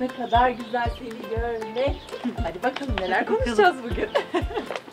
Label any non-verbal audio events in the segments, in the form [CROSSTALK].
Ne kadar güzel seni görmek. Hadi bakalım neler konuşacağız bugün. [LAUGHS]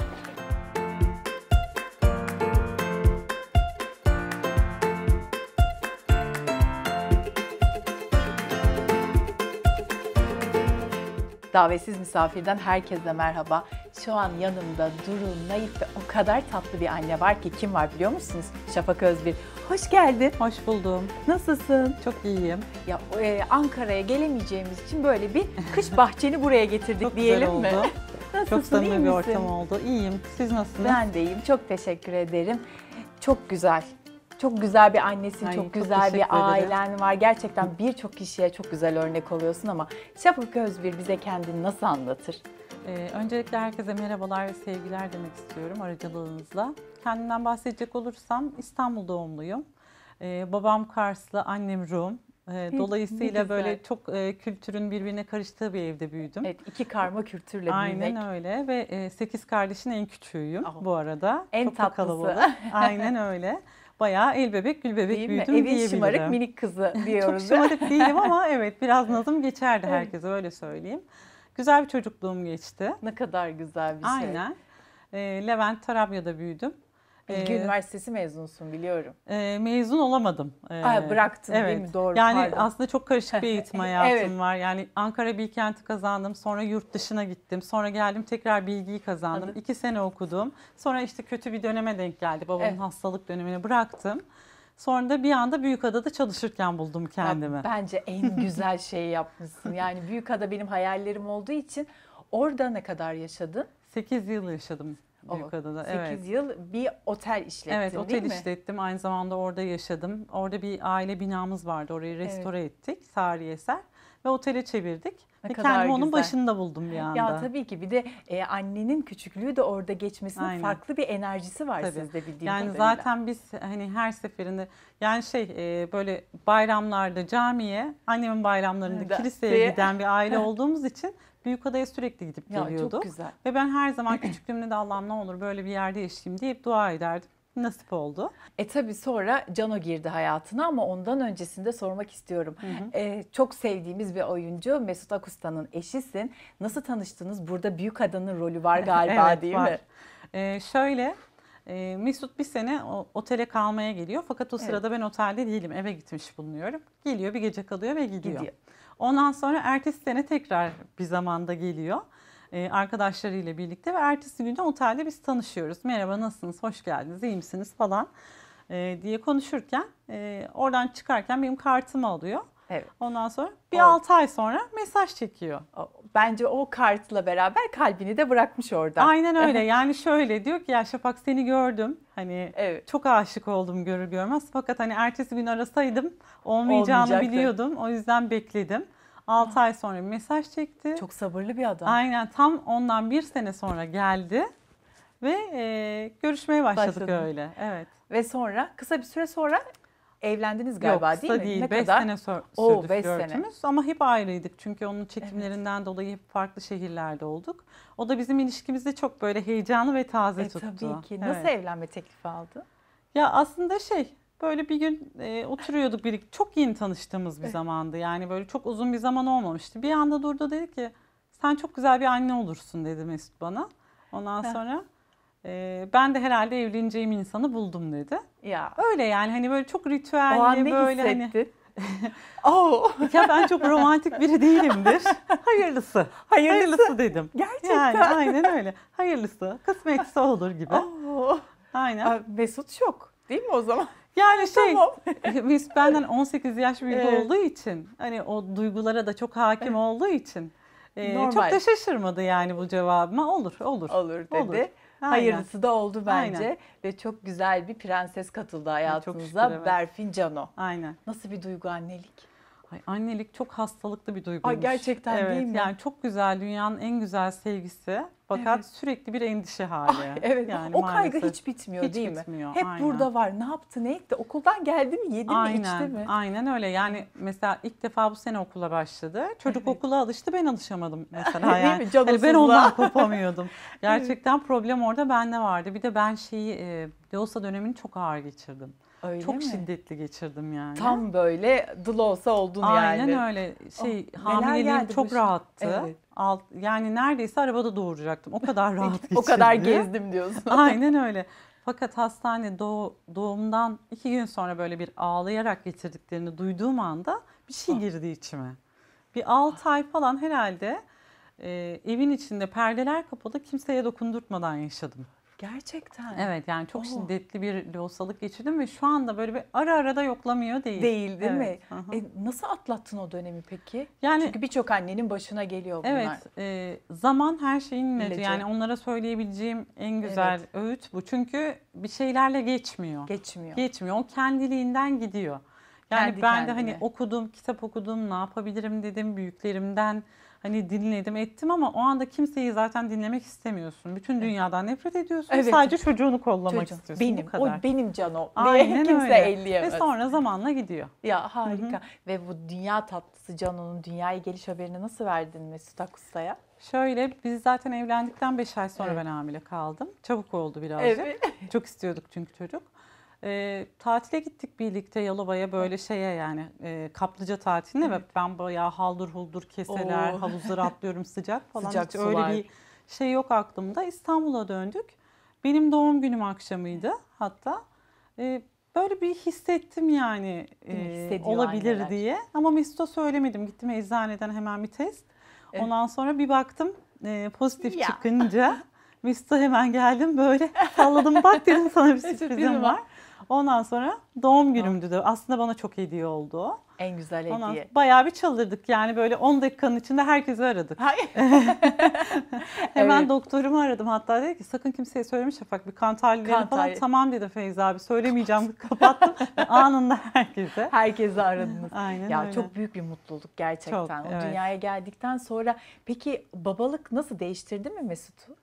Davetsiz misafirden herkese merhaba. Şu an yanımda Duru, naif ve o kadar tatlı bir anne var ki kim var biliyor musunuz? Şafak Özbir. Hoş geldin. Hoş buldum. Nasılsın? Çok iyiyim. Ya e, Ankara'ya gelemeyeceğimiz için böyle bir kış bahçeni buraya getirdik Çok diyelim güzel oldu. mi? Nasılsın, Çok samimi bir ortam oldu. İyiyim. Siz nasılsınız? Ben de iyiyim. Çok teşekkür ederim. Çok güzel çok güzel bir annesin, Ay, çok güzel bir ailen var. Gerçekten birçok kişiye çok güzel örnek oluyorsun ama Şafak Özbir bize kendini nasıl anlatır? Ee, öncelikle herkese merhabalar ve sevgiler demek istiyorum aracılığınızla. Kendimden bahsedecek olursam İstanbul doğumluyum. Ee, babam Karslı, annem Rum. Ee, dolayısıyla böyle çok e, kültürün birbirine karıştığı bir evde büyüdüm. Evet, iki karma kültürle büyümek. Aynen öyle ve e, sekiz kardeşin en küçüğüyüm Aha. Oh. bu arada. En çok tatlısı. Kalabalık. Aynen [LAUGHS] öyle bayağı el bebek gül bebek değil büyüdüm mi? Evin diyebilirim. şımarık minik kızı [LAUGHS] diyoruz. Çok şımarık [LAUGHS] değilim ama evet biraz nazım geçerdi herkese öyle söyleyeyim. Güzel bir çocukluğum geçti. Ne kadar güzel bir şey. Aynen. Ee, Levent Tarabya'da büyüdüm. Bilgi ee, Üniversitesi mezunusun biliyorum. E, mezun olamadım. E, ee, Aa, bıraktın evet. değil mi? Doğru. Yani pardon. aslında çok karışık bir eğitim [LAUGHS] hayatım evet. var. Yani Ankara Bilkent'i kazandım. Sonra yurt dışına gittim. Sonra geldim tekrar bilgiyi kazandım. Adı. İki sene okudum. Sonra işte kötü bir döneme denk geldi. Babamın evet. hastalık dönemini bıraktım. Sonra da bir anda Büyükada'da çalışırken buldum kendimi. Ya, bence en [LAUGHS] güzel şeyi yapmışsın. Yani Büyükada benim hayallerim olduğu için orada ne kadar yaşadın? 8 yıl yaşadım. Büyükada'da. 8 evet. yıl bir otel işlettim. evet, değil otel mi? Evet otel işlettim. Aynı zamanda orada yaşadım. Orada bir aile binamız vardı. Orayı restore evet. ettik. Tarihi eser ve otele çevirdik. Ne ve kendimi güzel. onun başında buldum bir anda. Ya tabii ki bir de e, annenin küçüklüğü de orada geçmesinin Aynen. farklı bir enerjisi var tabii. sizde bildiğim Yani kadarıyla. zaten biz hani her seferinde yani şey e, böyle bayramlarda camiye, annemin bayramlarında kiliseye giden bir aile [LAUGHS] olduğumuz için Büyük Adaya sürekli gidip ya, geliyorduk. Çok güzel. Ve ben her zaman [CLEARS THROAT] küçüklüğümde de Allah'ım ne olur böyle bir yerde yaşayayım deyip dua ederdim. Nasip oldu. E tabi sonra Cano girdi hayatına ama ondan öncesinde sormak istiyorum. Hı hı. E, çok sevdiğimiz bir oyuncu Mesut Akusta'nın eşisin. Nasıl tanıştınız? Burada büyük adanın rolü var [LAUGHS] galiba evet, değil var. mi? E, şöyle e, Mesut bir sene o, otele kalmaya geliyor. Fakat o sırada evet. ben otelde değilim. Eve gitmiş bulunuyorum. Geliyor bir gece kalıyor ve gidiyor. gidiyor. Ondan sonra ertesi sene tekrar bir zamanda geliyor. E, arkadaşlarıyla birlikte ve ertesi günde otelde biz tanışıyoruz. Merhaba nasılsınız, hoş geldiniz, iyi misiniz falan e, diye konuşurken e, oradan çıkarken benim kartımı alıyor. Evet. Ondan sonra bir o, 6 ay sonra mesaj çekiyor bence o kartla beraber kalbini de bırakmış orada. Aynen öyle. yani şöyle diyor ki ya Şafak seni gördüm. Hani evet. çok aşık oldum görür görmez. Fakat hani ertesi gün arasaydım olmayacağını biliyordum. O yüzden bekledim. 6 ah. ay sonra bir mesaj çekti. Çok sabırlı bir adam. Aynen tam ondan bir sene sonra geldi ve e, görüşmeye başladık Başladım. öyle. Evet. Ve sonra kısa bir süre sonra evlendiniz galiba Yok, değil mi? değil. Ne 5 kadar? sene sö- Oo, sürdü beş flörtümüz ama hep ayrıydık. Çünkü onun çekimlerinden dolayı hep farklı şehirlerde olduk. O da bizim ilişkimizde çok böyle heyecanlı ve taze E, tuttu. tabii ki. Nasıl evlenme teklifi aldı? Ya aslında şey böyle bir gün e, oturuyorduk birik Çok yeni tanıştığımız bir zamandı. Yani böyle çok uzun bir zaman olmamıştı. Bir anda durdu dedi ki sen çok güzel bir anne olursun dedi Mesut bana. Ondan sonra ben de herhalde evleneceğim insanı buldum dedi. Ya. Öyle yani hani böyle çok ritüel. o an ne böyle hissettin? hani. [LAUGHS] oh. ya ben çok romantik biri değilimdir. Hayırlısı. Hayırlısı, Hayırlısı dedim. Gerçekten. Yani aynen öyle. Hayırlısı. Kısmetse olur gibi. [LAUGHS] Oh. Aynen. Mesut çok, değil mi o zaman? Yani [LAUGHS] şey tamam. biz benden 18 yaş büyük evet. olduğu için hani o duygulara da çok hakim olduğu için Normal. e, çok da şaşırmadı yani bu cevabıma. Olur, olur. Olur dedi. Olur. Aynen. Hayırlısı da oldu bence. Aynen. Ve çok güzel bir prenses katıldı hayatınıza. Çok şükür, evet. Berfin Cano. Aynen. Nasıl bir duygu annelik? Ay annelik çok hastalıklı bir duyguymuş. Ay gerçekten evet, değil mi? Yani çok güzel dünyanın en güzel sevgisi fakat evet. sürekli bir endişe hali. Ay, evet. Yani o maalesef. kaygı hiç bitmiyor hiç değil bitmiyor. mi? Hep aynen. burada var. Ne yaptı, ne etti? Okuldan geldi mi, yedi aynen, mi, içti mi? Aynen öyle. Yani mesela ilk defa bu sene okula başladı. Çocuk evet. okula alıştı, ben alışamadım [LAUGHS] mesela. Yani, değil mi? Canımsızla. Hani ben ondan kopamıyordum. [LAUGHS] Gerçekten problem orada bende vardı. Bir de ben şeyi e, Losa dönemini çok ağır geçirdim. Öyle çok mi? şiddetli geçirdim yani. Tam böyle dılolsa oldun Aynen yani. Aynen öyle. Şey oh, hamileliğim çok rahattı. Evet. Alt, yani neredeyse arabada doğuracaktım. O kadar [LAUGHS] rahat geçirdim. o kadar gezdim diyorsun. [LAUGHS] Aynen öyle. Fakat hastane doğ, doğumdan iki gün sonra böyle bir ağlayarak getirdiklerini duyduğum anda bir şey ah. girdi içime. Bir 6 ay falan herhalde e, evin içinde perdeler kapalı kimseye dokundurtmadan yaşadım. Gerçekten. Evet yani çok Oo. Oh. şiddetli bir lohusalık geçirdim ve şu anda böyle bir ara ara da yoklamıyor değil. Değil değil evet. mi? E, nasıl atlattın o dönemi peki? Yani Çünkü birçok annenin başına geliyor bunlar. Evet e, zaman her şeyin ilacı. Yani onlara söyleyebileceğim en güzel evet. öğüt bu. Çünkü bir şeylerle geçmiyor. Geçmiyor. Geçmiyor. O kendiliğinden gidiyor. Yani Kendi ben kendine. de hani okudum, kitap okudum, ne yapabilirim dedim büyüklerimden hani dinledim ettim ama o anda kimseyi zaten dinlemek istemiyorsun. Bütün dünyadan nefret ediyorsun. Evet. Sadece çocuğunu kollamak Çocuğum, istiyorsun. Benim, bu kadar. o benim canım. Aynen kimse öyle. elleyemez. Ve sonra zamanla gidiyor. Ya harika. Hı-hı. Ve bu dünya tatlısı Cano'nun dünyaya geliş haberini nasıl verdin Mesut Akusa'ya? Şöyle biz zaten evlendikten 5 ay sonra evet. ben hamile kaldım. Çabuk oldu birazcık. Evet. Çok istiyorduk çünkü çocuk. E, tatile gittik birlikte Yalova'ya böyle şeye yani e, kaplıca tatiline evet. ve ben bayağı haldır huldur keseler, Oo. havuzlara [LAUGHS] atlıyorum sıcak falan. Sıcak Hiç öyle bir şey yok aklımda. İstanbul'a döndük. Benim doğum günüm akşamıydı hatta. E, böyle bir hissettim yani e, olabilir anneler. diye. Ama Mesut'a söylemedim. Gittim eczaneden hemen bir test. Evet. Ondan sonra bir baktım e, pozitif ya. çıkınca [LAUGHS] Mesut'a hemen geldim böyle salladım bak dedim sana bir sürprizim var. Ondan sonra doğum günümdü de aslında bana çok hediye oldu. En güzel hediye. Ondan bayağı bir çıldırdık yani böyle 10 dakikanın içinde herkesi aradık. Hayır. [LAUGHS] Hemen Evet. doktorumu aradım hatta dedi ki sakın kimseye söyleme Şafak bir kan tahlilleri Kan falan. Tamam dedi Feyza abi söylemeyeceğim [LAUGHS] kapattım anında herkese. Herkesi aradınız. [LAUGHS] Aynen Ya öyle. çok büyük bir mutluluk gerçekten. Çok, o evet. dünyaya geldikten sonra peki babalık nasıl değiştirdi mi Mesut'u?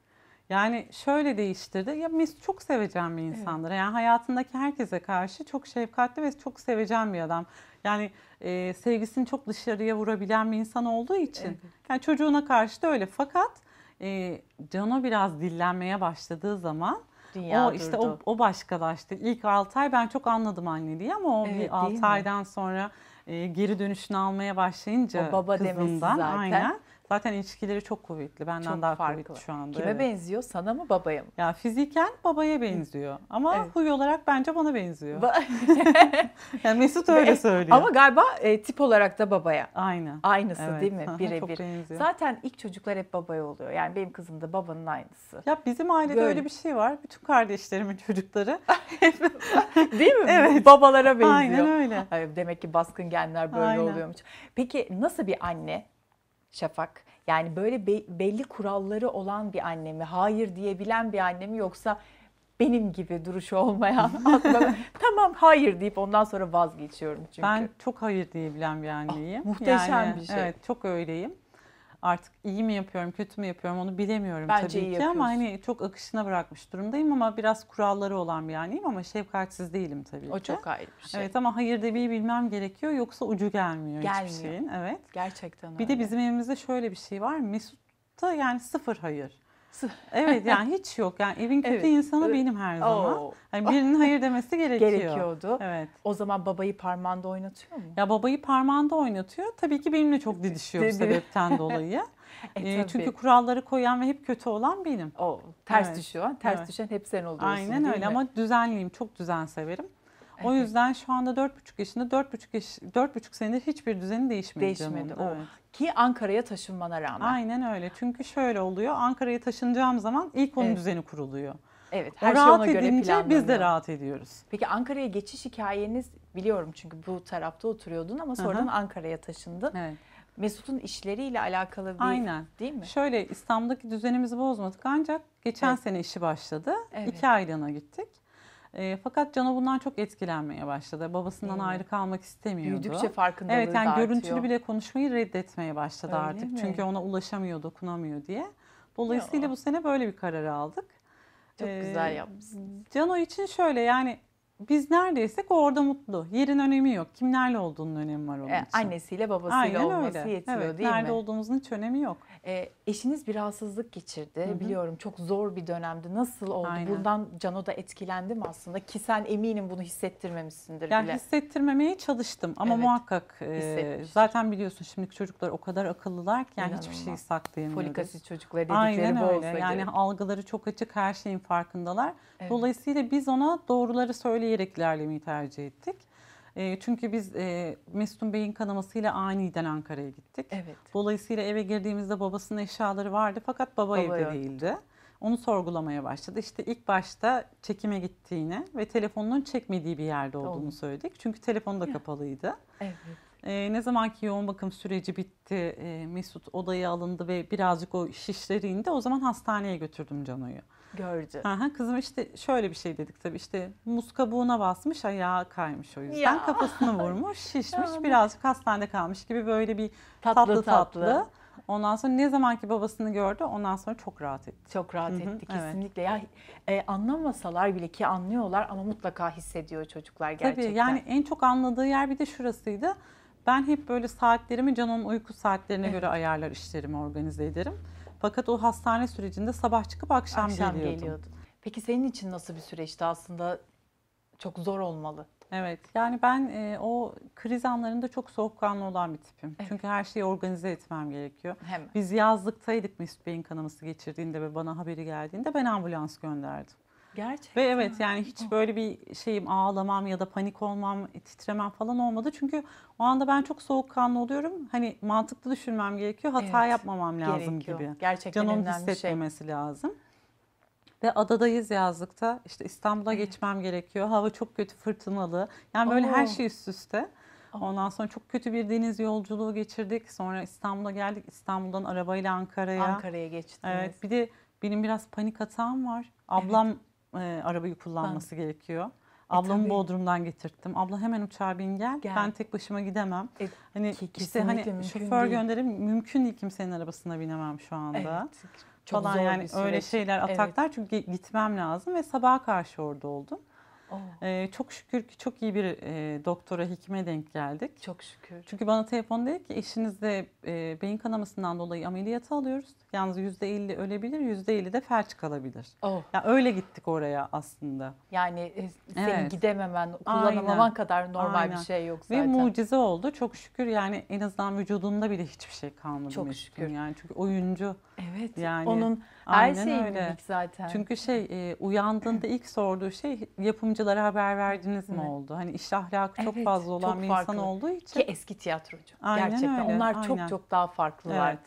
Yani şöyle değiştirdi. Ya Mesut çok seveceğim bir insandır. Evet. Yani hayatındaki herkese karşı çok şefkatli ve çok seveceğim bir adam. Yani e, sevgisini çok dışarıya vurabilen bir insan olduğu için. Evet. Yani çocuğuna karşı da öyle. Fakat e, Cano biraz dillenmeye başladığı zaman Dünya o durdu. işte o, o başkalaştı. İlk 6 ay ben çok anladım anne diye ama o evet, bir 6 aydan sonra e, geri dönüşünü almaya başlayınca o baba kızından zaten. aynen Zaten ilişkileri çok kuvvetli. Benden çok daha farklı. kuvvetli şu anda. Kime evet. benziyor? Sana mı babaya mı? Ya fiziken babaya benziyor. Ama evet. huy olarak bence bana benziyor. Ba [LAUGHS] yani Mesut öyle söylüyor. Ama galiba e, tip olarak da babaya. Aynı. Aynısı evet. değil mi? [LAUGHS] Birebir. Zaten ilk çocuklar hep babaya oluyor. Yani benim kızım da babanın aynısı. Ya bizim ailede Böyle. öyle bir şey var. Bütün kardeşlerimin çocukları [LAUGHS] değil mi? Evet. Babalara benziyor. Aynen öyle. Demek ki baskın genler böyle Aynen. oluyormuş. Peki nasıl bir anne? Şafak? Yani böyle be, belli kuralları olan bir annemi, hayır diyebilen bir annemi yoksa benim gibi duruşu olmayan [LAUGHS] aklına tamam hayır deyip ondan sonra vazgeçiyorum çünkü. Ben çok hayır diyebilen bir anneyim. Ah, muhteşem yani, bir şey. Evet çok öyleyim artık iyi mi yapıyorum, kötü mü yapıyorum onu bilemiyorum Bence tabii ki ama hani çok akışına bırakmış durumdayım ama biraz kuralları olan bir anneyim ama şefkatsiz değilim tabii O ki. çok ayrı bir şey. Evet ama hayır demeyi bilmem gerekiyor yoksa ucu gelmiyor, Gelmiyor. hiçbir şeyin. Evet. Gerçekten öyle. Bir de bizim evimizde şöyle bir şey var. Mesut'ta yani sıfır hayır evet yani hiç yok. Yani evin kötü evet. insanı benim her zaman. Hani birinin hayır demesi [LAUGHS] gerekiyor. Gerekiyordu. Evet. O zaman babayı parmağında oynatıyor mu? Ya babayı parmağında oynatıyor. Tabii ki benimle çok didişiyor bu sebepten [LAUGHS] dolayı. e, e, çünkü kuralları koyan ve hep kötü olan benim. O ters evet. düşüyor. Ters evet. düşen hep sen oluyorsun. Aynen öyle mi? ama düzenliyim. Çok düzen severim. O yüzden şu anda dört buçuk yaşında dört buçuk dört buçuk senedir hiçbir düzeni değişmedi. Değişmedi. Canım. O. Evet ki Ankara'ya taşınmana rağmen. Aynen öyle. Çünkü şöyle oluyor. Ankara'ya taşınacağım zaman ilk onun evet. düzeni kuruluyor. Evet, her o şey rahat ona göre edince biz de rahat ediyoruz. Peki Ankara'ya geçiş hikayeniz biliyorum çünkü bu tarafta oturuyordun ama sonradan Ankara'ya taşındın. Evet. Mesut'un işleriyle alakalı bir Aynen. değil mi? Şöyle İstanbul'daki düzenimizi bozmadık ancak geçen evet. sene işi başladı. Evet. İki aylığına gittik. E, fakat Cano bundan çok etkilenmeye başladı. Babasından hmm. ayrı kalmak istemiyordu. Büyüdükçe farkındalığı Evet yani artıyor. görüntülü bile konuşmayı reddetmeye başladı Öyle artık. Mi? Çünkü ona ulaşamıyor, dokunamıyor diye. Dolayısıyla Yo. bu sene böyle bir karar aldık. Çok ee, güzel yapmışsınız. Cano için şöyle yani biz neredeysek orada mutlu. Yerin önemi yok. Kimlerle olduğunun önemi var onun e, için. Ee, annesiyle babasıyla Aynen olması öyle. yetiyor evet, değil nerede mi? Nerede olduğumuzun hiç önemi yok. Ee, eşiniz bir rahatsızlık geçirdi. Hı-hı. Biliyorum çok zor bir dönemdi. Nasıl oldu? Aynen. Bundan Cano da etkilendi mi aslında? Ki sen eminim bunu hissettirmemişsindir yani bile. Hissettirmemeye çalıştım ama evet, muhakkak e, zaten biliyorsun şimdiki çocuklar o kadar akıllılar ki yani hiçbir şeyi saklayamıyoruz. Folikasiz çocuklar dedikleri Aynen bu öyle. olsa Yani gerek. algıları çok açık her şeyin farkındalar. Evet. Dolayısıyla biz ona doğruları söyle ilerleyerek ilerlemeyi tercih ettik. E, çünkü biz e, Mesut'un beyin kanamasıyla aniden Ankara'ya gittik. Evet. Dolayısıyla eve girdiğimizde babasının eşyaları vardı fakat baba, baba evde yok. değildi. Onu sorgulamaya başladı. İşte ilk başta çekime gittiğini ve telefonunun çekmediği bir yerde olduğunu Doğru. söyledik. Çünkü telefon da kapalıydı. Evet. Ee, ne zamanki yoğun bakım süreci bitti, e, Mesut odaya alındı ve birazcık o şişleri indi. O zaman hastaneye götürdüm Cano'yu gördü. Aha, kızım işte şöyle bir şey dedik tabii işte muz kabuğuna basmış ayağa kaymış o yüzden ya. kafasını vurmuş şişmiş birazcık hastanede kalmış gibi böyle bir tatlı tatlı. tatlı. Ondan sonra ne zamanki babasını gördü ondan sonra çok rahat etti. Çok rahat Hı-hı, etti kesinlikle. Evet. Ya e, anlamasalar bile ki anlıyorlar ama mutlaka hissediyor çocuklar gerçekten. Tabii yani en çok anladığı yer bir de şurasıydı. Ben hep böyle saatlerimi canım uyku saatlerine evet. göre ayarlar işlerimi organize ederim. Fakat o hastane sürecinde sabah çıkıp akşam, akşam geliyordum. geliyordun. Peki senin için nasıl bir süreçti aslında? Çok zor olmalı. Evet yani ben e, o kriz anlarında çok soğukkanlı olan bir tipim. Evet. Çünkü her şeyi organize etmem gerekiyor. Hemen. Biz yazlıktaydık Mesut Bey'in kanaması geçirdiğinde ve bana haberi geldiğinde ben ambulans gönderdim. Gerçekten. Ve evet yani hiç böyle bir şeyim ağlamam ya da panik olmam, titremem falan olmadı. Çünkü o anda ben çok soğukkanlı oluyorum. Hani mantıklı düşünmem gerekiyor. Hata evet, yapmamam lazım gerekiyor. gibi. Gerçekten Canım şey. hissetmemesi şey. lazım. Ve adadayız yazlıkta. İşte İstanbul'a evet. geçmem gerekiyor. Hava çok kötü, fırtınalı. Yani böyle Oo. her şey üst üste. Oh. Ondan sonra çok kötü bir deniz yolculuğu geçirdik. Sonra İstanbul'a geldik. İstanbul'dan arabayla Ankara'ya. Ankara'ya geçtiniz. Evet. Bir de benim biraz panik hatam var. Ablam evet e, arabayı kullanması gerekiyor. E, Ablamı tabii. Bodrum'dan getirttim. Abla hemen uçağa bin gel. gel. Ben tek başıma gidemem. E, hani ki, işte hani şoför gönderim mümkün değil kimsenin arabasına binemem şu anda. Evet. Çok falan zor yani bir süreç. öyle şeyler ataklar evet. çünkü gitmem lazım ve sabaha karşı orada oldum. E, çok şükür ki çok iyi bir e, doktora, hekime denk geldik. Çok şükür. Çünkü bana telefon dedi ki eşinizde e, beyin kanamasından dolayı ameliyatı alıyoruz. Yalnız yüzde elli ölebilir, yüzde elli de felç kalabilir. Oh. Yani öyle gittik oraya aslında. Yani e, senin evet. gidememen, kullanamaman Aynen. kadar normal Aynen. bir şey yok zaten. Ve mucize oldu. Çok şükür yani en azından vücudunda bile hiçbir şey kalmadı. Çok Mesut'un. şükür. Yani çünkü oyuncu. Evet. Yani onun her şeyi zaten. Çünkü şey e, uyandığında ilk sorduğu şey yapımcı oyunculara haber verdiniz mi oldu? Hani iş ahlakı çok evet, fazla olan çok bir farklı. insan olduğu için. Ki eski tiyatrocu. Aynen Gerçekten öyle. onlar çok çok daha farklılar. Evet.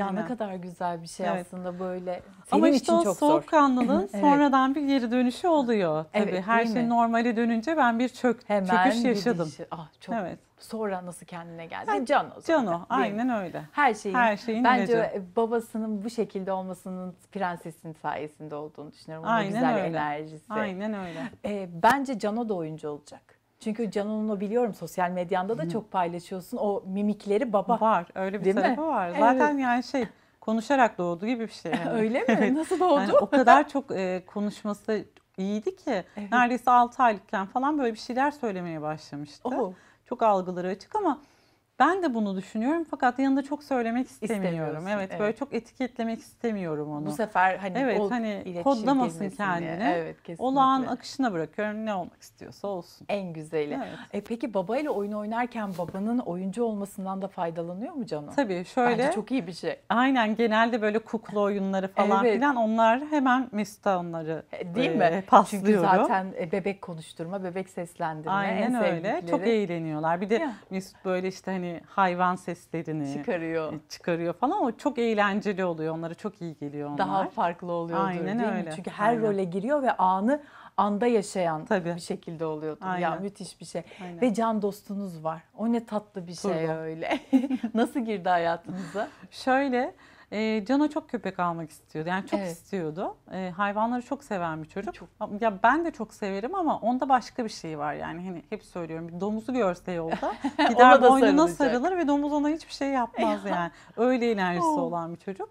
Aynen. Ya ne kadar güzel bir şey evet. aslında böyle. Senin Ama işte için o çok soğukkanlılığın [LAUGHS] evet. sonradan bir geri dönüşü oluyor. Tabii evet, her şey mi? normale dönünce ben bir çök, Hemen çöküş yaşadım. Bir ah, çok evet. Sonra nasıl kendine geldi? Yani, Can o zaten. Can o, aynen öyle. Her şeyin, her şeyin bence ilacı. E, babasının bu şekilde olmasının prensesin sayesinde olduğunu düşünüyorum. Onun aynen güzel öyle. enerjisi. Aynen öyle. Ee, bence Cano da oyuncu olacak. Çünkü Canon'u biliyorum sosyal medyanda da Hı. çok paylaşıyorsun. O mimikleri baba. Var öyle bir Değil tarafı mi? var. Evet. Zaten yani şey konuşarak doğdu gibi bir şey. Yani. [LAUGHS] öyle mi? Nasıl doğdu? yani o kadar çok e, konuşması iyiydi ki evet. neredeyse 6 aylıkken falan böyle bir şeyler söylemeye başlamıştı. Oh. Çok algıları açık ama ben de bunu düşünüyorum fakat yanında çok söylemek istemiyorum. Evet, evet böyle çok etiketlemek istemiyorum onu. Bu sefer hani evet, o hani kodlamasın kendini. Evet, kesinlikle. Olağan akışına bırakıyorum ne olmak istiyorsa olsun. En güzeli. Evet. E peki baba ile oyun oynarken babanın oyuncu olmasından da faydalanıyor mu canım? Tabii şöyle. Bence çok iyi bir şey. Aynen genelde böyle kukla oyunları falan evet. filan onlar hemen Mesut onları e, değil e, mi? Paslıyorum. Çünkü zaten e, bebek konuşturma, bebek seslendirme. Aynen öyle. Çok eğleniyorlar. Bir de ya. Mesut böyle işte hani hayvan seslerini çıkarıyor. E, çıkarıyor falan o çok eğlenceli oluyor. Onlara çok iyi geliyor onlar. Daha farklı oluyor Aynen değil öyle. Mi? Çünkü her Aynen. role giriyor ve anı anda yaşayan Tabii. bir şekilde oluyordu. Ya müthiş bir şey. Aynen. Ve can dostunuz var. O ne tatlı bir Turbo. şey öyle. [LAUGHS] Nasıl girdi hayatınıza? Şöyle e, ee, Cano çok köpek almak istiyordu. Yani çok Evet. istiyordu. E, hayvanları çok seven bir çocuk. Çok. Ya ben de çok severim ama onda başka bir şey var yani. Hani hep söylüyorum bir domuzu görse yolda [LAUGHS] gider Ona da boynuna sarılır ve domuz ona hiçbir şey yapmaz [LAUGHS] yani. Öyle enerjisi Oo. Oh. olan bir çocuk.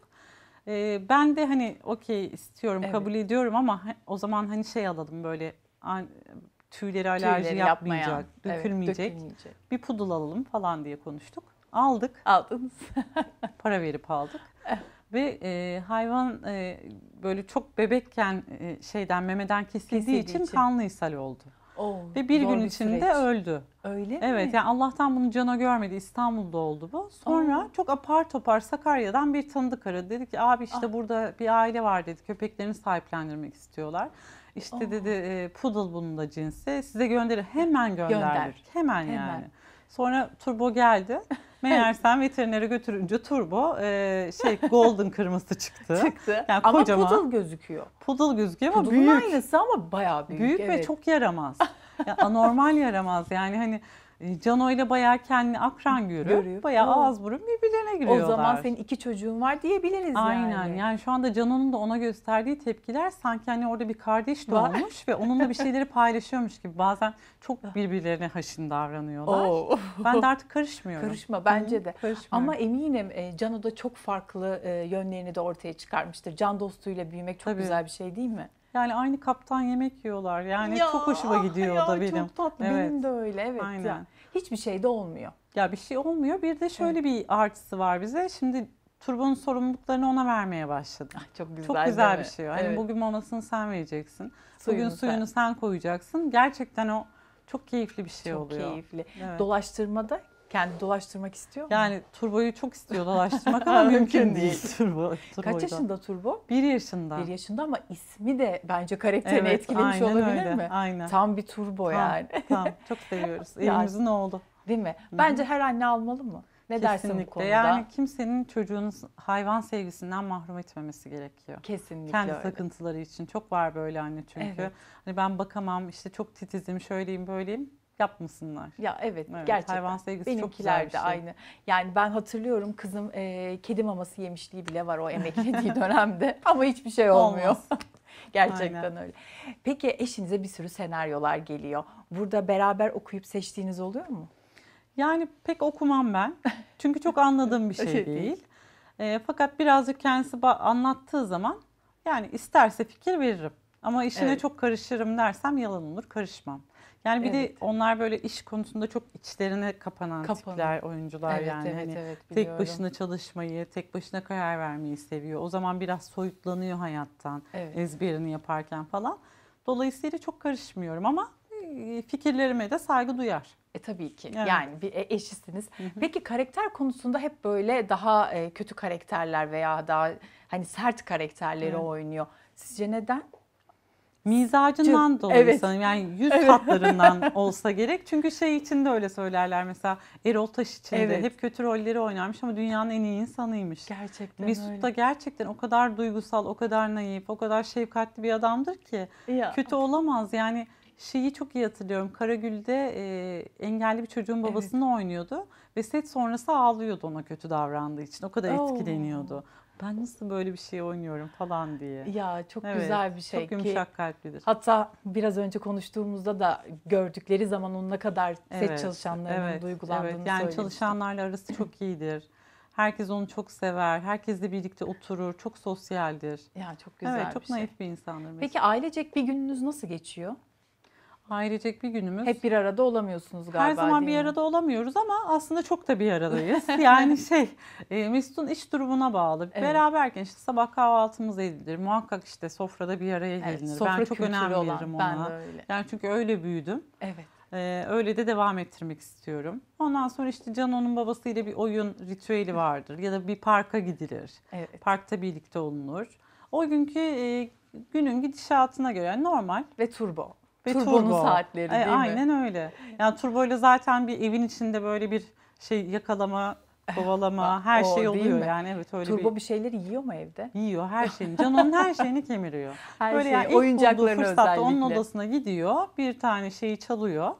E, ben de hani okey istiyorum, Evet. kabul ediyorum ama o zaman hani şey alalım böyle tüyleri alerji Tüyleri yapmayan, yapmayacak, evet, dökülmeyecek dökülmeyecek. bir pudul alalım falan diye konuştuk. Aldık, Aldınız. para verip aldık. Ve e, hayvan e, böyle çok bebekken e, şeyden memeden kesildiği, Kesildiği için, için. kanlı ishal oldu. Oo, Ve bir gün içinde süreç. öldü. Öyle mi? Evet yani Allah'tan bunu cana görmedi. İstanbul'da oldu bu. Sonra Aa. çok apar topar Sakarya'dan bir tanıdık aradı. Dedi ki abi işte ah. burada bir aile var dedi. Köpeklerini sahiplendirmek istiyorlar. İşte Aa. Oh. dedi e, poodle bunun da cinsi. Size gönderir. Hemen gönderdik. Gönder. Hemen, Hemen yani. Sonra turbo geldi. [LAUGHS] Meğer sen veterinere götürünce turbo e, şey [LAUGHS] golden kırması çıktı. çıktı. Yani ama kocaman, poodle gözüküyor. Poodle gözüküyor ama Poodle'un büyük. aynısı ama bayağı büyük. Büyük evet. ve çok yaramaz. yani anormal yaramaz yani hani e, Cano ile bayağı kendini akran görüyor. görüyor. Bayağı Oo. ağız burun birbirlerine giriyorlar. O zaman senin iki çocuğun var diyebiliriz Aynen. yani. Aynen yani şu anda Cano'nun da ona gösterdiği tepkiler sanki hani orada bir kardeş doğmuş ve onunla bir şeyleri [LAUGHS] paylaşıyormuş gibi. Bazen çok birbirlerine haşin davranıyorlar. Oo. Ben de artık karışmıyorum. Karışma bence Hı, de. Ama eminim e, Cano da çok farklı e, yönlerini de ortaya çıkarmıştır. Can dostuyla büyümek çok Tabii. güzel bir şey değil mi? Yani aynı kaptan yemek yiyorlar. Yani ya, çok hoşuma ah gidiyor ya, o da benim. Çok tatlı. Evet. Benim de öyle. Evet. Aynen. hiçbir şey de olmuyor. Ya bir şey olmuyor. Bir de şöyle evet. bir artısı var bize. Şimdi Turbo'nun sorumluluklarını ona vermeye başladı. Ah, çok güzel. Çok güzel bir şey. Hani evet. bugün mamasını sen vereceksin. Suyunu bugün suyunu sen. sen koyacaksın. Gerçekten o çok keyifli bir şey çok oluyor. Çok keyifli. Evet. Dolaştırmada kendi dolaştırmak istiyor mu? Yani turboyu çok istiyor dolaştırmak ama [LAUGHS] mümkün değil. turbo, turbo Kaç yaşında turbo? Bir yaşında. Bir yaşında ama ismi de bence karakterini evet, etkilemiş aynen olabilir öyle. mi? Aynen. Tam bir turbo tam, yani. Tam çok [LAUGHS] seviyoruz. Elimizin yani, oğlu. Değil mi? Bence her anne almalı mı? Ne Kesinlikle. dersin bu konuda? Yani kimsenin çocuğunun hayvan sevgisinden mahrum etmemesi gerekiyor. Kesinlikle Kendi öyle. takıntıları için. Çok var böyle anne çünkü. Evet. Hani ben bakamam işte çok titizim şöyleyim böyleyim yapmasınlar. Ya evet, evet gerçekten. Hayvan sevgisi Benimkiler çok güzel de şey. aynı. Yani ben hatırlıyorum kızım e, kedi maması yemişliği bile var o emeklediği [LAUGHS] dönemde ama hiçbir şey olmuyor. [LAUGHS] gerçekten Aynen. öyle. Peki eşinize bir sürü senaryolar geliyor. Burada beraber okuyup seçtiğiniz oluyor mu? Yani pek okumam ben. Çünkü çok anladığım bir [LAUGHS] şey değil. E, fakat birazcık kendisi anlattığı zaman yani isterse fikir veririm. Ama işine evet. çok karışırım dersem yalan olur. Karışmam. Yani bir evet. de onlar böyle iş konusunda çok içlerine kapanan Kapanı. tipler, oyuncular evet, yani. Evet, hani evet, biliyorum. tek başına çalışmayı, tek başına karar vermeyi seviyor. O zaman biraz soyutlanıyor hayattan, evet. ezberini yaparken falan. Dolayısıyla çok karışmıyorum ama e, fikirlerime de saygı duyar. E tabii ki. Evet. Yani bir e, eşisiniz. Hı hı. Peki karakter konusunda hep böyle daha e, kötü karakterler veya daha hani sert karakterleri evet. oynuyor. Sizce neden? Mizacından Cık, dolayı evet. sanırım yani yüz evet. hatlarından [LAUGHS] olsa gerek. Çünkü şey için de öyle söylerler mesela Erol Taş için evet. de hep kötü rolleri oynarmış ama dünyanın en iyi insanıymış. Gerçekten Mesut öyle. da gerçekten o kadar duygusal, o kadar naif, o kadar şefkatli bir adamdır ki ya. kötü olamaz yani şeyi çok iyi hatırlıyorum. Karagül'de e, engelli bir çocuğun babasını evet. oynuyordu ve set sonrası ağlıyordu ona kötü davrandığı için. O kadar Oo. etkileniyordu ben nasıl böyle bir şey oynuyorum falan diye. Ya çok evet, güzel bir şey çok ki. Çok yumuşak kalplidir. Hatta biraz önce konuştuğumuzda da gördükleri zaman onun ne kadar evet, set çalışanlarının evet, duygulandığını evet. Yani söylemiştim. çalışanlarla arası [CLEARS THROAT] çok iyidir. Herkes onu çok sever. Herkesle birlikte oturur. Çok sosyaldir. Ya çok güzel evet, çok bir şey. naif bir insandır. Mesela. Peki ailecek bir gününüz nasıl geçiyor? Ailecek bir günümüz. Hep bir arada olamıyorsunuz galiba. Her zaman bir arada olamıyoruz ama aslında çok da bir aradayız. [LAUGHS] yani şey e, Mesut'un iş durumuna bağlı. Evet. Beraberken işte sabah kahvaltımız edilir. Muhakkak işte sofrada bir araya gelinir. Evet, ben çok önem olan, veririm ona. Ben de öyle. Yani çünkü öyle büyüdüm. Evet. Ee, öyle de devam ettirmek istiyorum. Ondan sonra işte Cano'nun babasıyla bir oyun ritüeli vardır ya da bir parka gidilir. Evet. Parkta birlikte olunur. O günkü e, günün gidişatına göre normal. Ve turbo. Ve Turbonun turbo. saatleri değil e, aynen mi? Aynen öyle. Yani turboyla zaten bir evin içinde böyle bir şey yakalama [LAUGHS] kovalama her o, şey oluyor yani evet öyle Turbo bir... bir şeyleri yiyor mu evde? Yiyor her şeyini. Canonun her şeyini kemiriyor. [LAUGHS] Her Böyle şeyi, yani oyuncaklarını fırsatta özellikle. onun odasına gidiyor. Bir tane şeyi çalıyor.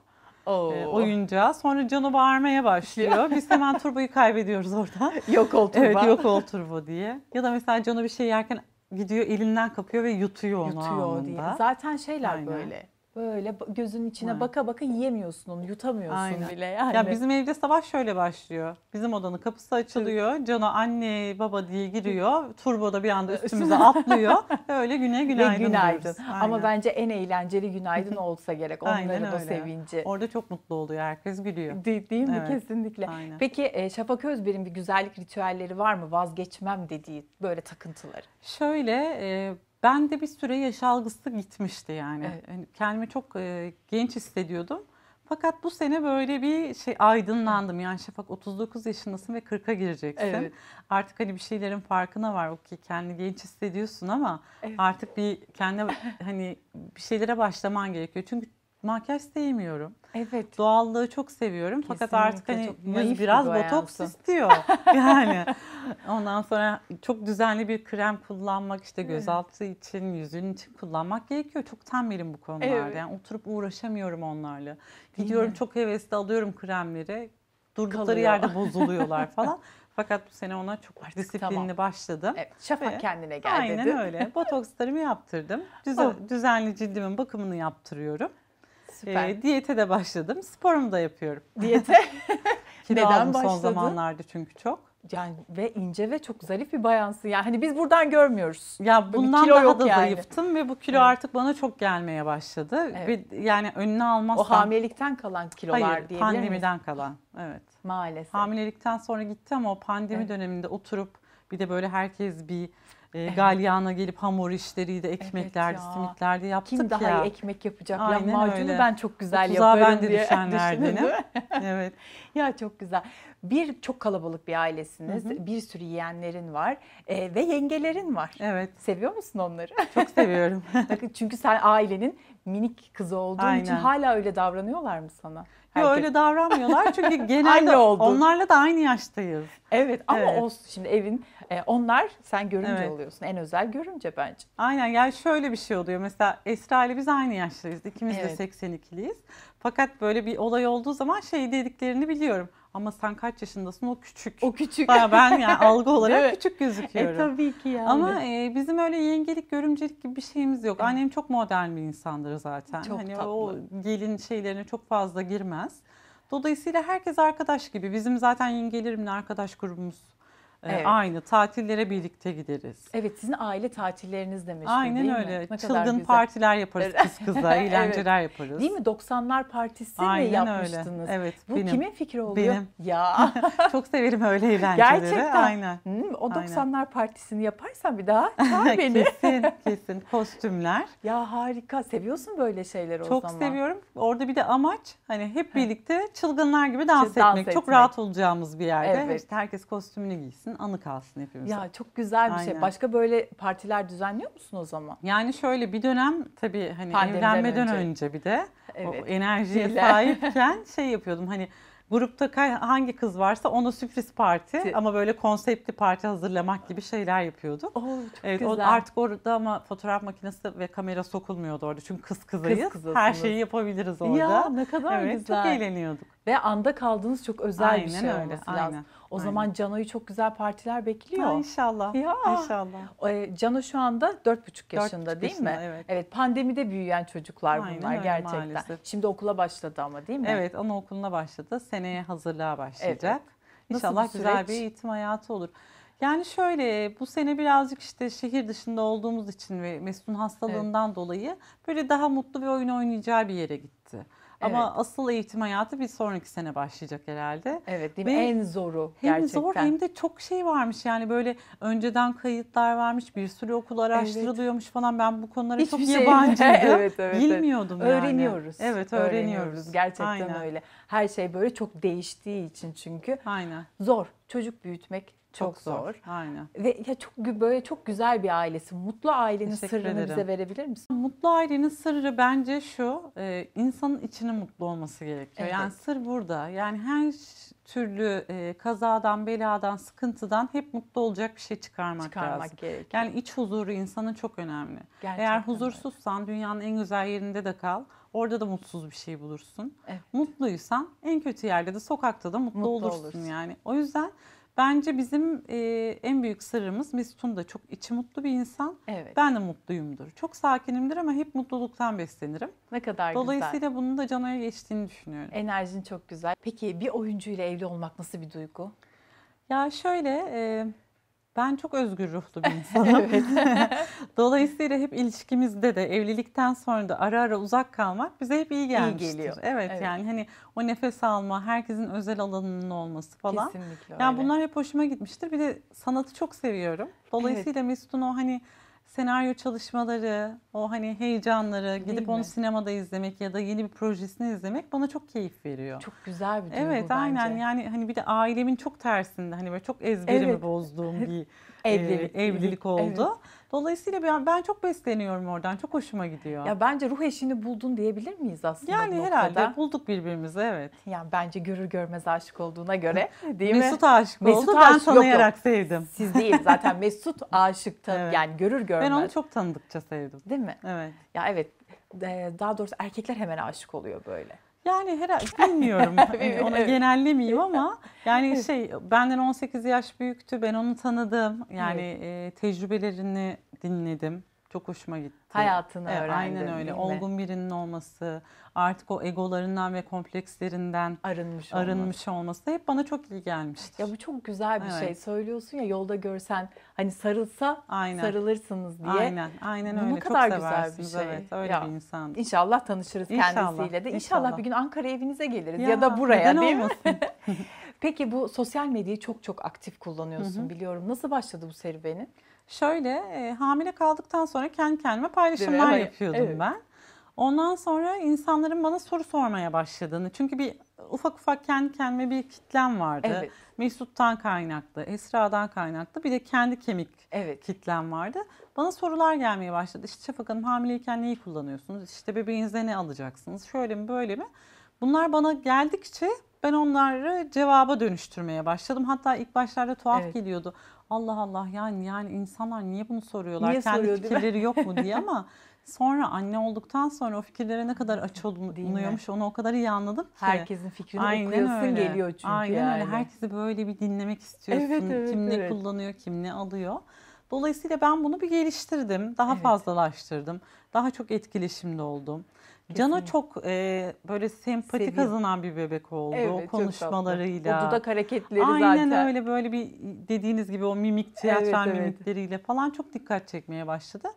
E, Oo. oyuncağı. Sonra Cano bağırmaya başlıyor. Biz hemen Turbo'yu kaybediyoruz orada. [LAUGHS] Yok ol Turbo. Evet yok ol Turbo diye. Ya da mesela Cano bir şey yerken gidiyor elinden kapıyor ve yutuyor onu Yutuyor anında. diye. Zaten şeyler Aynen. böyle böyle gözün içine Aynen. baka baka yiyemiyorsun onu yutamıyorsun Aynen. bile yani. Ya bizim evde sabah şöyle başlıyor. Bizim odanın kapısı açılıyor. Evet. Cana anne baba diye giriyor. Turbo da bir anda üstümüze [LAUGHS] atlıyor. Öyle güne günaydın. Ve günaydın. Ama bence en eğlenceli günaydın [LAUGHS] olsa gerek. Onların Aynen o sevinci. Orada çok mutlu oluyor. Herkes gülüyor. De, değil mi? Evet. Kesinlikle. Aynen. Peki e, Şafak Özber'in bir güzellik ritüelleri var mı? Vazgeçmem dediği böyle takıntıları. Şöyle e, ben de bir süre yaş algısı gitmişti yani. Evet. Hani kendimi çok e, genç hissediyordum. Fakat bu sene böyle bir şey aydınlandım. Yani Şafak 39 yaşındasın ve 40'a gireceksin. Evet. Artık hani bir şeylerin farkına var. Okey kendi genç hissediyorsun ama evet. artık bir kendi hani bir şeylere başlaman gerekiyor. Çünkü makyaj sevmiyorum. Evet. Doğallığı çok seviyorum. Kesinlikle Fakat artık hani yüz biraz bir botoks istiyor. [LAUGHS] yani ondan sonra çok düzenli bir krem kullanmak işte gözaltı evet. için, yüzün için kullanmak gerekiyor. Çok tembelim bu konularda. Evet. Yani oturup uğraşamıyorum onlarla. Gidiyorum çok hevesli alıyorum kremleri. Durdukları Kalıyor. yerde bozuluyorlar [LAUGHS] falan. Fakat bu sene ona çok Artık disiplinli tamam. başladım. Evet, şafak kendine geldi. aynen dedi. öyle. [LAUGHS] Botokslarımı yaptırdım. Düzen, oh. düzenli cildimin bakımını yaptırıyorum. Süper. E, diyete de başladım. Sporumu da yapıyorum. [LAUGHS] Diyete? [LAUGHS] Neden aldım başladın? son zamanlarda çünkü çok. Yani ve ince ve çok zarif bir bayansın. Yani hani biz buradan görmüyoruz. Ya bundan kilo daha da yani. zayıftım ve bu kilo evet. artık bana çok gelmeye başladı. Evet. Ve yani önüne almazsam. O hamilelikten kalan kilolar Hayır, diyebilir Hayır pandemiden miyiz? kalan. Evet. Maalesef. Hamilelikten sonra gitti ama o pandemi evet. döneminde oturup bir de böyle herkes bir e, ee, galyana gelip hamur işleri de ekmekler, evet ya. simitler yaptık Kim ya. daha iyi ekmek yapacak? Aynen Lahmacunu ben çok güzel o yaparım ben de diye düşenlerdenim. [LAUGHS] evet. ya çok güzel. Bir çok kalabalık bir ailesiniz. Hı hı. Bir sürü yeğenlerin var e, ve yengelerin var. Evet. Seviyor musun onları? [LAUGHS] Çok seviyorum. Bakın çünkü sen ailenin minik kızı olduğun Aynen. için hala öyle davranıyorlar mı sana? Herkes. Yok öyle davranmıyorlar çünkü [LAUGHS] genelde oldu. onlarla da aynı yaştayız. Evet ama evet. olsun şimdi evin e, onlar sen görünce evet. oluyorsun. En özel görünce bence. Aynen yani şöyle bir şey oluyor. Mesela Esra ile biz aynı yaştayız. İkimiz evet. de 82'liyiz. Fakat böyle bir olay olduğu zaman şey dediklerini biliyorum. Ama sen kaç yaşındasın? O küçük. O küçük. Daha ben yani [LAUGHS] algı olarak küçük gözüküyorum. E tabii ki yani. Ama e, bizim öyle yengelik, görümcelik gibi bir şeyimiz yok. Annem çok modern bir insandır zaten. Çok hani tatlı. o gelin şeylerine çok fazla girmez. Dolayısıyla herkes arkadaş gibi. Bizim zaten yengelerimle arkadaş grubumuz ee, evet. Aynı tatillere birlikte gideriz. Evet sizin aile tatilleriniz demiş meşhur Aynen değil öyle. Mi? Çılgın partiler yaparız kız kıza, [LAUGHS] eğlenceler evet. yaparız. Değil mi? 90'lar partisi Aynen mi yapmıştınız? Öyle. Evet. Bu benim. kimin fikri oluyor? Benim. Ya. [LAUGHS] Çok severim öyle eğlenceleri. Gerçekten. Aynen. Hmm, mi? O 90'lar Aynen. partisini yaparsan bir daha [LAUGHS] çağır beni. kesin [LAUGHS] kesin kostümler. Ya harika. Seviyorsun böyle şeyleri Çok o zaman. Çok seviyorum. Orada bir de amaç hani hep birlikte çılgınlar gibi dans, etmek. dans etmek. Çok rahat olacağımız bir yerde. Evet. İşte herkes kostümünü giysin, anı kalsın hepimiz. Ya çok güzel bir şey. Aynen. şey. Başka böyle partiler düzenliyor musun o zaman? Yani şöyle bir dönem tabii hani Pandemiden evlenmeden önce. önce bir de evet. o enerjiye Diller. sahipken şey yapıyordum hani Grupta hangi kız varsa ona sürpriz parti T- ama böyle konseptli parti hazırlamak gibi şeyler yapıyorduk. Oo, çok evet, güzel. O, artık orada ama fotoğraf makinesi ve kamera sokulmuyordu orada. Çünkü kız kızayız. Kız kızasınız. Her şeyi yapabiliriz orada. Ya ne kadar evet, güzel. Çok eğleniyorduk. Ve anda kaldığınız çok özel aynen bir şey öyle, olması aynen. lazım. O Aynen. zaman Cano'yu çok güzel partiler bekliyor. Ha, inşallah. Ya. İnşallah. E, Cano şu anda 4,5 yaşında 4,5 değil yaşında, mi? Evet. evet. Pandemide büyüyen çocuklar Aynen, bunlar öyle, gerçekten. Maalesef. Şimdi okula başladı ama değil mi? Evet anaokuluna başladı. Seneye hazırlığa başlayacak. Evet. İnşallah Nasıl bir güzel bir eğitim hayatı olur. Yani şöyle bu sene birazcık işte şehir dışında olduğumuz için ve Mesut'un hastalığından evet. dolayı böyle daha mutlu ve oyun oynayacağı bir yere gitti. Ama asıl eğitim hayatı bir sonraki sene başlayacak herhalde. Evet değil mi? Ve en zoru hem gerçekten. Hem zor hem de çok şey varmış yani böyle önceden kayıtlar varmış bir sürü okul araştırılıyormuş evet. falan ben bu konulara Hiçbir çok şey yabancıydım. [LAUGHS] evet, evet, Bilmiyordum evet. yani. Öğreniyoruz. Evet öğreniyoruz. öğreniyoruz. Gerçekten Aynen. öyle. Her şey böyle çok değiştiği için çünkü. Aynen. Zor. Çocuk büyütmek çok, çok zor. zor. Aynen. Ve ya çok böyle çok güzel bir ailesi. Mutlu ailenin Teşekkür sırrını ederim. bize verebilir misin? Mutlu ailenin sırrı bence şu. E, insanın içinin mutlu olması gerekiyor. Evet. Yani sır burada. Yani her türlü e, kazadan, beladan, sıkıntıdan hep mutlu olacak bir şey çıkarmak, çıkarmak lazım. Gerekiyor. Yani iç huzuru insanın çok önemli. Gerçekten Eğer huzursuzsan öyle. dünyanın en güzel yerinde de kal. Orada da mutsuz bir şey bulursun. Evet. Mutluysan en kötü yerde de sokakta da mutlu, mutlu olursun, olursun yani. O yüzden Bence bizim e, en büyük sırrımız biz Tunda çok içi mutlu bir insan. Evet. Ben de mutluyumdur. Çok sakinimdir ama hep mutluluktan beslenirim. Ne kadar Dolayısıyla güzel. bunun da Cano'ya geçtiğini düşünüyorum. Enerjin çok güzel. Peki bir oyuncuyla evli olmak nasıl bir duygu? Ya şöyle e, ben çok özgür ruhlu bir [LAUGHS] insanım. [LAUGHS] Dolayısıyla hep ilişkimizde de evlilikten sonra da ara ara uzak kalmak bize hep iyi gelmiştir. İyi geliyor. Evet, evet yani hani o nefes alma, herkesin özel alanının olması falan. Kesinlikle öyle. Yani bunlar hep hoşuma gitmiştir. Bir de sanatı çok seviyorum. Dolayısıyla evet. Mesut'un o hani senaryo çalışmaları, o hani heyecanları, Değil gidip mi? onu sinemada izlemek ya da yeni bir projesini izlemek bana çok keyif veriyor. Çok güzel bir duygu Evet, bence. aynen. Yani hani bir de ailemin çok tersinde hani böyle çok ezberimi Evet. bozduğum bir [LAUGHS] evlilik, e, evlilik oldu. Evet. Dolayısıyla ben, ben çok besleniyorum oradan. Çok hoşuma gidiyor. Ya bence ruh eşini buldun diyebilir miyiz aslında? Yani herhalde bulduk birbirimizi evet. Yani bence görür görmez aşık olduğuna göre [LAUGHS] değil mi? Mesut aşık Mesut oldu. Aşık, ben tanıyarak yok, sevdim. Siz değil zaten Mesut [LAUGHS] aşık tan evet. yani görür görmez. Ben onu çok tanıdıkça sevdim. Değil mi? Evet. Ya evet. Daha doğrusu erkekler hemen aşık oluyor böyle. Yani herhalde [LAUGHS] bilmiyorum. Yani ona evet. genellemeyeyim ama [LAUGHS] yani şey benden 18 yaş büyüktü. Ben onu tanıdım. Yani evet. e, tecrübelerini dinledim. Çok hoşuma gitti. Hayatını evet, öğrendin. Aynen öyle. Olgun birinin olması, artık o egolarından ve komplekslerinden arınmış, arınmış olması. olması hep bana çok iyi gelmişti. Ya bu çok güzel bir şey. evet. şey. Söylüyorsun ya yolda görsen hani sarılsa aynen. sarılırsınız diye. Aynen. Aynen öyle. Bu kadar çok güzel bir şey. Evet, öyle ya, bir insan. İnşallah tanışırız inşallah, kendisiyle de. İnşallah, inşallah bir gün Ankara evinize geliriz ya, ya da buraya değil mi? [LAUGHS] [LAUGHS] Peki bu sosyal medyayı çok çok aktif kullanıyorsun Hı-hı. biliyorum. Nasıl başladı bu serüvenin? Şöyle e, hamile kaldıktan sonra kendi kendime paylaşımlar yapıyordum evet. ben. Ondan sonra insanların bana soru sormaya başladığını. Çünkü bir ufak ufak kendi kendime bir kitlem vardı. Evet. Mesut'tan kaynaklı, Esra'dan kaynaklı bir de kendi kemik evet. kitlem vardı. Bana sorular gelmeye başladı. İşte Şafak Hanım hamileyken neyi kullanıyorsunuz? İşte bebeğinizde ne alacaksınız? Şöyle mi böyle mi? Bunlar bana geldikçe ben onları cevaba dönüştürmeye başladım. Hatta ilk başlarda tuhaf evet. geliyordu. Allah Allah yani yani insanlar niye bunu soruyorlar? Niye Kendi soruyor, fikirleri yok mu diye [LAUGHS] ama sonra anne olduktan sonra o fikirlere ne kadar açılmıyormuş onu o kadar iyi anladım ki. Herkesin fikrini Aynen okuyorsun öyle. geliyor çünkü Aynen yani. öyle. Herkesi böyle bir dinlemek istiyorsun. Evet, evet, kim evet. ne kullanıyor, kim ne alıyor. Dolayısıyla ben bunu bir geliştirdim. Daha evet. fazlalaştırdım. Daha çok etkileşimde oldum. Cana çok e, böyle sempati Seviyor. kazanan bir bebek oldu Evet, o çok konuşmalarıyla. O dudak hareketleri Aynen zaten. öyle böyle bir dediğiniz gibi o mimik, tiyatral evet. mimikleriyle falan çok dikkat çekmeye başladı.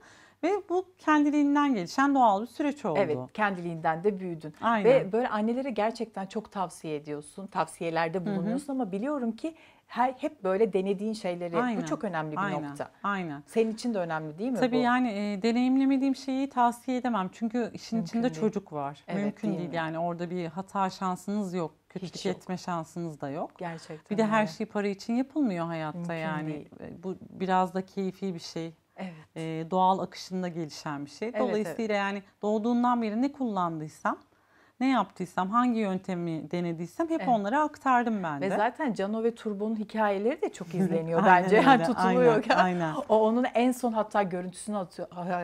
Ve bu kendiliğinden gelişen doğal bir süreç oldu. Evet kendiliğinden de büyüdün. Aynen. Ve böyle annelere gerçekten çok tavsiye ediyorsun. Tavsiyelerde bulunuyorsun ama biliyorum ki her hep böyle denediğin şeyleri aynen, bu çok önemli bir aynen, nokta. Aynen. Senin için de önemli değil mi Tabii bu? yani e, deneyimlemediğim şeyi tavsiye edemem. Çünkü işin Mümkün içinde değil. çocuk var. Evet, Mümkün değil, değil yani orada bir hata şansınız yok. Kötülük Hiç şey yok. şansınız da yok. Gerçekten. Bir de her şey para için yapılmıyor hayatta Mümkün yani. Değil. E, bu biraz da keyfi bir şey. Evet. Ee, doğal akışında gelişen bir şey. Dolayısıyla evet, evet. yani doğduğundan beri ne kullandıysam ne yaptıysam, hangi yöntemi denediysem hep evet. onlara aktardım ben de. Ve zaten Cano ve Turbo'nun hikayeleri de çok [LAUGHS] izleniyor aynen bence. Öyle, yani tutuluyor. Aynen, aynen. O onun en son hatta görüntüsünü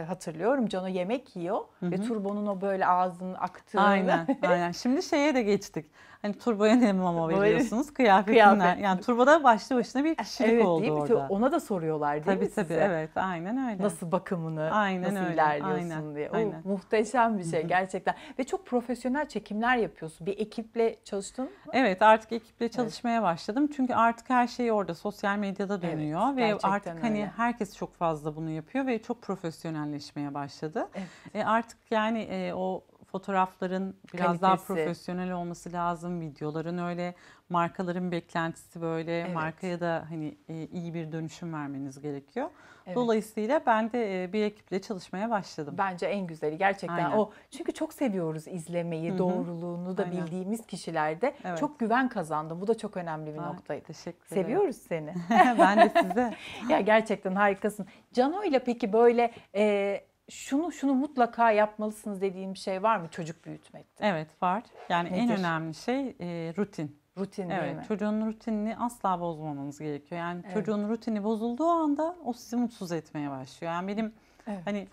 hatırlıyorum. Cano yemek yiyor Hı-hı. ve Turbo'nun o böyle ağzının aktığını. Aynen, [LAUGHS] aynen. Şimdi şeye de geçtik hani turboya ne mama veriyorsunuz? Kıyafetinden. Kıyafet. Yani turboda başlı başına bir kişilik evet, oldu değil mi? Ona da soruyorlar değil tabii, mi Tabii size? evet aynen öyle. Nasıl bakımını, aynen nasıl öyle. ilerliyorsun aynen, diye. O aynen. muhteşem bir şey gerçekten. Ve çok profesyonel çekimler yapıyorsun. Bir ekiple çalıştın mı? Evet artık ekiple çalışmaya evet. başladım. Çünkü artık her şey orada sosyal medyada dönüyor. Evet, ve artık hani öyle. hani herkes çok fazla bunu yapıyor ve çok profesyonelleşmeye başladı. Evet. E artık yani e, o fotoğrafların biraz Kalitesi. daha profesyonel olması lazım. Videoların öyle markaların beklentisi böyle evet. markaya da hani e, iyi bir dönüşüm vermeniz gerekiyor. Evet. Dolayısıyla ben de e, bir ekiple çalışmaya başladım. Bence en güzeli gerçekten Aynen. o. Çünkü çok seviyoruz izlemeyi, Hı-hı. doğruluğunu da Aynen. bildiğimiz kişilerde evet. çok güven kazandım. Bu da çok önemli bir Ay, noktaydı. Teşekkür ederim. Seviyoruz seni. [LAUGHS] ben de size. [LAUGHS] ya gerçekten harikasın. Cano ile peki böyle e, şunu şunu mutlaka yapmalısınız dediğim bir şey var mı çocuk büyütmekte? Evet var. Yani Nedir? en önemli şey e, rutin. Rutin evet, değil mi? Çocuğun rutinini asla bozmamanız gerekiyor. Yani evet. çocuğun rutini bozulduğu anda o sizi mutsuz etmeye başlıyor. Yani benim evet. hani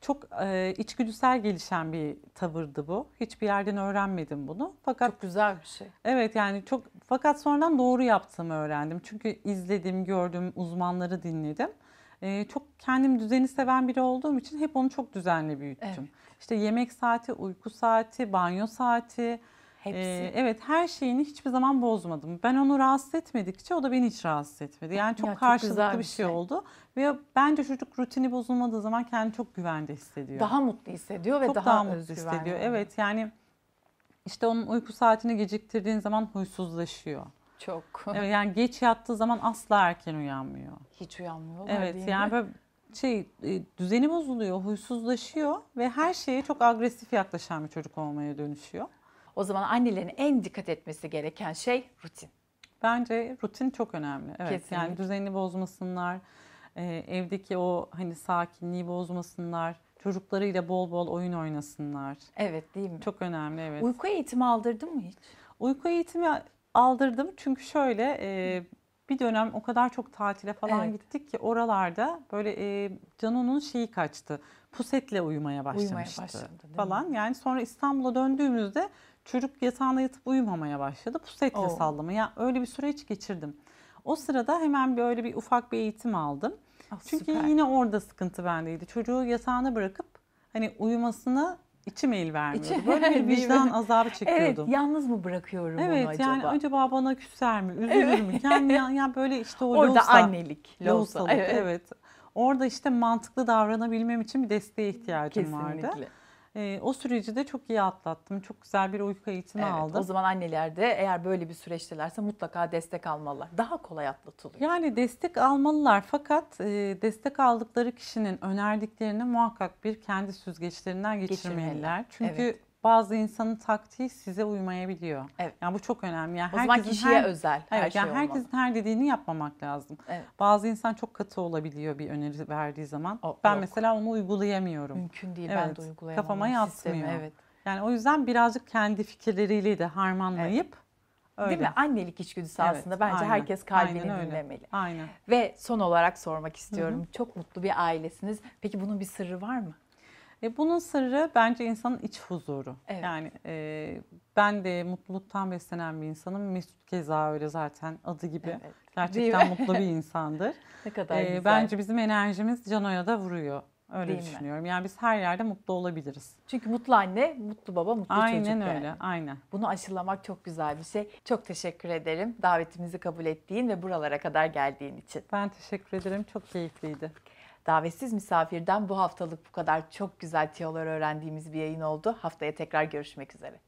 çok e, içgüdüsel gelişen bir tavırdı bu. Hiçbir yerden öğrenmedim bunu. Fakat çok güzel bir şey. Evet yani çok fakat sonradan doğru yaptığımı öğrendim. Çünkü izledim, gördüm, uzmanları dinledim. Ee, çok kendim düzeni seven biri olduğum için hep onu çok düzenli büyüttüm. Evet. İşte yemek saati, uyku saati, banyo saati. Hepsi. E, evet her şeyini hiçbir zaman bozmadım. Ben onu rahatsız etmedikçe o da beni hiç rahatsız etmedi. Yani çok ya, karşılıklı çok bir şey, şey oldu. Ve bence çocuk rutini bozulmadığı zaman kendini çok güvende hissediyor. Daha mutlu hissediyor ve çok daha, daha mutlu hissediyor. Yani. Evet yani işte onun uyku saatini geciktirdiğin zaman huysuzlaşıyor. Çok. [LAUGHS] Evet, yani geç yattığı zaman asla erken uyanmıyor. Hiç uyanmıyor. Evet diye yani böyle şey e, düzeni bozuluyor, huysuzlaşıyor ve her şeye çok agresif yaklaşan bir çocuk olmaya dönüşüyor. O zaman annelerin en dikkat etmesi gereken şey rutin. Bence rutin çok önemli. Evet Kesinlikle. yani düzeni bozmasınlar, e, evdeki o hani sakinliği bozmasınlar. Çocuklarıyla bol bol oyun oynasınlar. Evet değil mi? Çok önemli evet. Uyku eğitimi aldırdın mı hiç? Uyku eğitimi aldırdım. Çünkü şöyle e, bir dönem o kadar çok tatile falan evet. gittik ki oralarda böyle e, Canu'nun şeyi kaçtı. Pusetle uyumaya başlamıştı uyumaya başladı, falan. Mi? Yani sonra İstanbul'a döndüğümüzde çocuk yatağına yatıp uyumamaya başladı. Pusetle Oo. sallama. Ya öyle bir süreç geçirdim. O sırada hemen böyle bir ufak bir eğitim aldım. Ah, Çünkü süper. yine orada sıkıntı bendeydi. Çocuğu yatağına bırakıp hani uyumasını İçim el vermiyordu. İçim Böyle bir vicdan azabı çekiyordum. Evet, yalnız mı bırakıyorum evet, onu acaba? Evet, yani acaba bana küser mi, üzülür evet. mü? Yani, yani böyle işte o Orada loğusa, annelik, loğusalık. Evet. evet. Orada işte mantıklı davranabilmem için bir desteğe ihtiyacım Kesinlikle. vardı. Kesinlikle. E, o süreci de çok iyi atlattım. Çok güzel bir uyku eğitimi evet, aldım. O zaman anneler de eğer böyle bir süreçtelerse mutlaka destek almalılar. Daha kolay atlatılıyor. Yani destek almalılar fakat e, destek aldıkları kişinin önerdiklerini muhakkak bir kendi süzgeçlerinden geçirmeliler. Çünkü evet bazı insanın taktiği size uymayabiliyor. Evet. Yani bu çok önemli. Yani o zaman kişiye her, özel her evet, şey yani olmalı. Herkesin her dediğini yapmamak lazım. Evet. Bazı insan çok katı olabiliyor bir öneri verdiği zaman. O, ben yok. mesela onu uygulayamıyorum. Mümkün değil evet. ben de uygulayamam. Kafama yatmıyor. evet. Yani o yüzden birazcık kendi fikirleriyle de harmanlayıp evet. Öyle. Değil mi? Annelik içgüdüsü evet, aslında. Bence aynen, herkes kalbini aynen öyle. dinlemeli. Aynen. Ve son olarak sormak istiyorum. Hı-hı. Çok mutlu bir ailesiniz. Peki bunun bir sırrı var mı? E bunun sırrı bence insanın iç huzuru. Evet. Yani e, ben de mutluluktan beslenen bir insanım. Mesut Keza öyle zaten adı gibi. Evet. Gerçekten mutlu bir [LAUGHS] insandır. ne kadar e, güzel. Bence bizim enerjimiz Cano'ya da vuruyor. Öyle Değil düşünüyorum. Mi? Yani biz her yerde mutlu olabiliriz. Çünkü mutlu anne, mutlu baba, mutlu aynen çocuk. Aynen öyle, yani. aynen. Bunu aşılamak çok güzel bir şey. Çok teşekkür ederim davetimizi kabul ettiğin ve buralara kadar geldiğin için. Ben teşekkür ederim. Çok keyifliydi. Davetsiz misafirden bu haftalık bu kadar çok güzel tiyolar öğrendiğimiz bir yayın oldu. Haftaya tekrar görüşmek üzere.